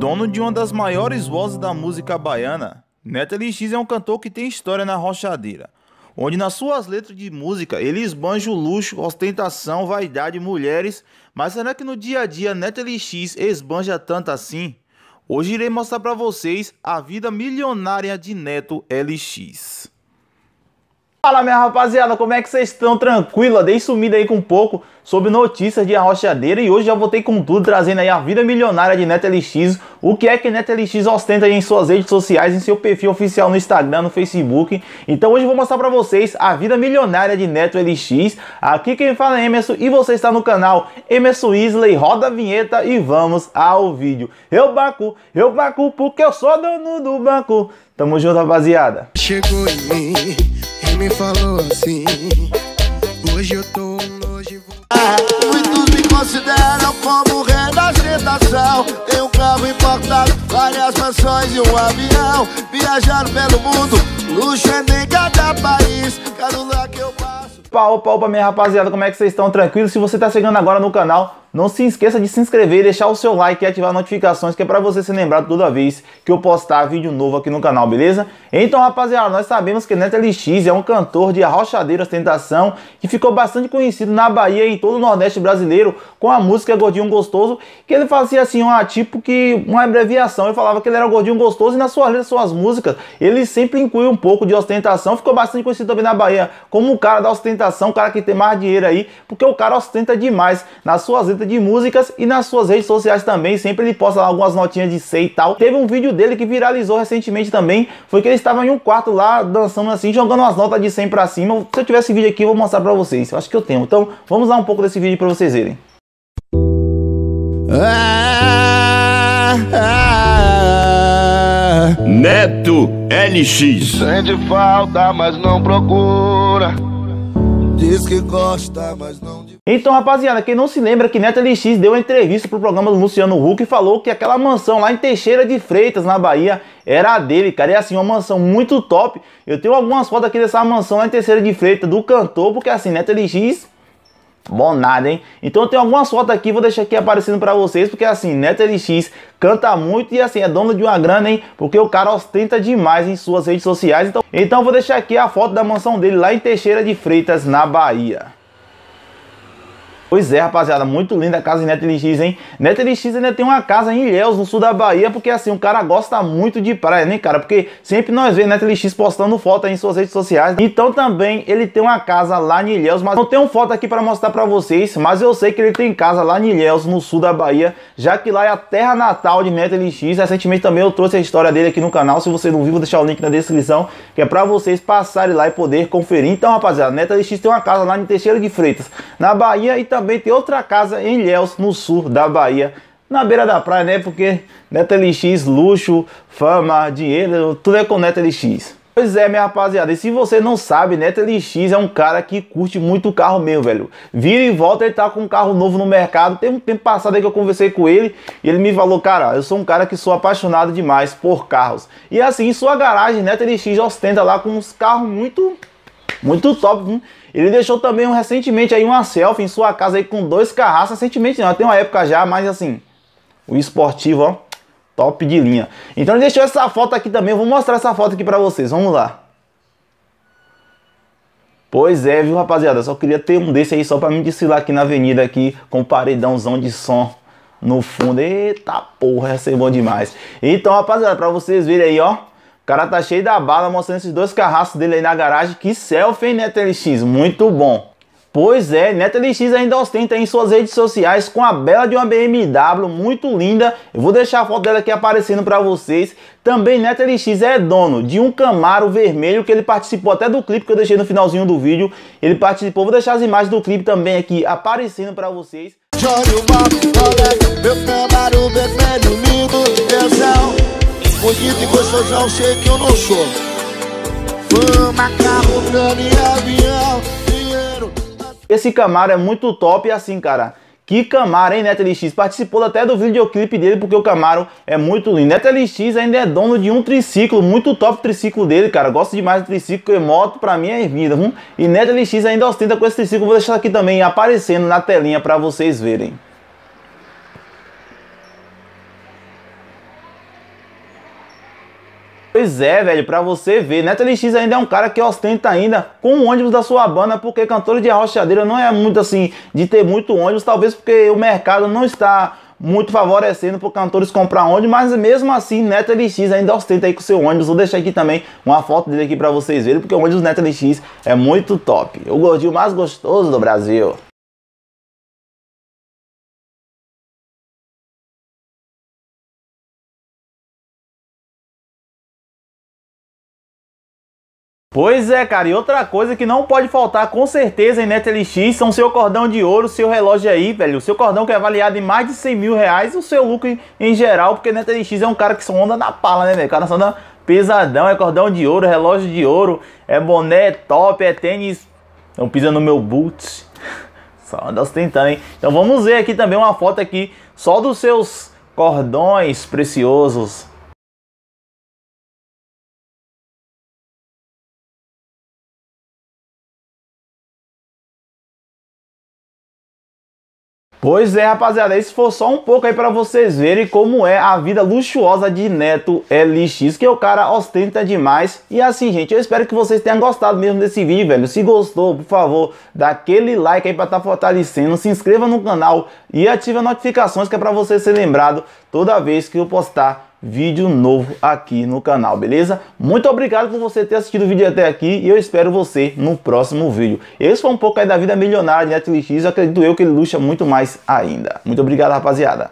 Dono de uma das maiores vozes da música baiana, Neto LX é um cantor que tem história na rochadeira, onde nas suas letras de música ele esbanja o luxo, ostentação, vaidade, mulheres, mas será que no dia a dia Neto LX esbanja tanto assim? Hoje irei mostrar para vocês a vida milionária de Neto LX. Fala minha rapaziada, como é que vocês estão? Tranquila? Dei sumida aí com um pouco sobre notícias de arrochadeira e hoje já voltei com tudo, trazendo aí a vida milionária de NetLX, o que é que NetLX ostenta em suas redes sociais, em seu perfil oficial no Instagram, no Facebook. Então hoje eu vou mostrar para vocês a vida milionária de NetLX. Aqui quem fala é Emerson e você está no canal Emerson Isley, roda a vinheta e vamos ao vídeo. Eu banco, eu banco porque eu sou dono do banco. Tamo junto rapaziada. Chegou em mim me falou assim Hoje eu tô longe. hoje vou... Muitos me consideram como rei da agitação Tenho um carro importado, várias mansões e um avião Viajando pelo mundo, luxo é nem cada país o lugar que eu passo Pau, pau pra minha rapaziada, como é que vocês estão? Tranquilo? Se você tá chegando agora no canal não se esqueça de se inscrever, deixar o seu like e ativar as notificações, que é para você ser lembrado toda vez que eu postar vídeo novo aqui no canal, beleza? Então, rapaziada, nós sabemos que Neto LX é um cantor de arrochadeira ostentação que ficou bastante conhecido na Bahia e em todo o Nordeste brasileiro com a música Gordinho Gostoso, que ele fazia assim, uma, tipo que uma abreviação. Ele falava que ele era Gordinho Gostoso e nas suas letras, suas músicas, ele sempre inclui um pouco de ostentação. Ficou bastante conhecido também na Bahia como o cara da ostentação, o cara que tem mais dinheiro aí, porque o cara ostenta demais nas suas letras de músicas e nas suas redes sociais também, sempre ele posta lá algumas notinhas de C e tal. Teve um vídeo dele que viralizou recentemente também, foi que ele estava em um quarto lá dançando assim, jogando umas notas de 100 para cima. Se eu tivesse vídeo aqui, eu vou mostrar para vocês. Eu acho que eu tenho. Então, vamos lá um pouco desse vídeo para vocês verem. Ah, ah, ah. Neto LX. Sente falta, mas não procura Diz que gosta, mas não. Então, rapaziada, quem não se lembra que Neto LX deu uma entrevista pro programa do Luciano Huck e falou que aquela mansão lá em Teixeira de Freitas, na Bahia, era a dele, cara. É assim, uma mansão muito top. Eu tenho algumas fotos aqui dessa mansão lá em Teixeira de Freitas do cantor, porque assim, Neto LX Bom nada, hein? Então tem algumas fotos aqui, vou deixar aqui aparecendo para vocês, porque assim, Neto LX canta muito e assim, é dono de uma grana, hein? Porque o cara ostenta demais em suas redes sociais. Então, então vou deixar aqui a foto da mansão dele lá em Teixeira de Freitas, na Bahia. Pois é, rapaziada, muito linda a casa de Neto hein? Neto ainda tem uma casa em Ilhéus, no sul da Bahia, porque assim, o cara gosta muito de praia, né, cara? Porque sempre nós vemos Neto postando foto aí em suas redes sociais. Então também ele tem uma casa lá em Ilhéus, mas não tenho foto aqui para mostrar para vocês, mas eu sei que ele tem casa lá em Ilhéus, no sul da Bahia, já que lá é a terra natal de Neto Recentemente também eu trouxe a história dele aqui no canal, se você não viu, vou deixar o link na descrição, que é para vocês passarem lá e poder conferir. Então, rapaziada, Neto tem uma casa lá em Teixeira de Freitas, na Bahia e também também tem outra casa em Ilhéus, no sul da Bahia, na beira da praia, né? Porque Neto LX, luxo, fama, dinheiro, tudo é com Neto LX. Pois é, minha rapaziada, e se você não sabe, Neto LX é um cara que curte muito carro meu, velho. Vira e volta, ele tá com um carro novo no mercado. Tem um tempo passado aí que eu conversei com ele e ele me falou, cara, eu sou um cara que sou apaixonado demais por carros. E assim, sua garagem Neto LX ostenta lá com uns carros muito muito top, viu? Ele deixou também um, recentemente aí uma selfie em sua casa aí com dois carraços. Recentemente não, tem uma época já, mas assim, o esportivo, ó, top de linha. Então ele deixou essa foto aqui também, eu vou mostrar essa foto aqui pra vocês, vamos lá. Pois é, viu rapaziada, só queria ter um desse aí só pra me desfilar aqui na avenida aqui, com paredãozão de som no fundo. Eita porra, ia ser bom demais. Então rapaziada, pra vocês verem aí, ó cara tá cheio da bala mostrando esses dois carrascos dele aí na garagem. Que selfie, hein, Neto LX? Muito bom. Pois é, Neto LX ainda ostenta em suas redes sociais com a bela de uma BMW muito linda. Eu vou deixar a foto dela aqui aparecendo para vocês. Também Neto LX é dono de um Camaro vermelho que ele participou até do clipe que eu deixei no finalzinho do vídeo. Ele participou, vou deixar as imagens do clipe também aqui aparecendo para vocês. o bob, bob, meu Camaro vermelho lindo, Bonito e gostosão, sei que eu não sou Fama, carro, grana e avião, dinheiro Esse Camaro é muito top assim, cara que Camaro, hein, Neto LX? Participou até do videoclipe dele, porque o Camaro é muito lindo. Neto LX ainda é dono de um triciclo, muito top o triciclo dele, cara. Gosto demais do triciclo e moto, pra mim é vida, hum? E Neto LX ainda ostenta com esse triciclo. Vou deixar aqui também aparecendo na telinha pra vocês verem. Pois é, velho, pra você ver, Neto LX ainda é um cara que ostenta ainda com o ônibus da sua banda, porque cantor de arrochadeira não é muito assim, de ter muito ônibus, talvez porque o mercado não está muito favorecendo para cantores comprar ônibus, mas mesmo assim, Neto LX ainda ostenta aí com seu ônibus. Vou deixar aqui também uma foto dele aqui para vocês verem, porque o ônibus Neto LX é muito top. O gordinho mais gostoso do Brasil. Pois é, cara, e outra coisa que não pode faltar com certeza em NetLX são seu cordão de ouro, seu relógio aí, velho. O seu cordão que é avaliado em mais de 100 mil reais, o seu lucro em, em geral, porque NetLX é um cara que só na pala, né, velho? O cara só anda pesadão, é cordão de ouro, relógio de ouro, é boné top, é tênis. Não pisa no meu boots. Só anda ostentando, hein? Então vamos ver aqui também uma foto aqui só dos seus cordões preciosos Pois é, rapaziada, esse foi só um pouco aí para vocês verem como é a vida luxuosa de Neto LX, que é o cara ostenta demais. E assim, gente, eu espero que vocês tenham gostado mesmo desse vídeo, velho. Se gostou, por favor, dá aquele like aí para estar tá fortalecendo, se inscreva no canal e ative as notificações que é para você ser lembrado toda vez que eu postar vídeo novo aqui no canal, beleza? Muito obrigado por você ter assistido o vídeo até aqui e eu espero você no próximo vídeo. Esse foi um pouco aí da vida milionária de Netflix, acredito eu que ele luxa muito mais ainda. Muito obrigado, rapaziada.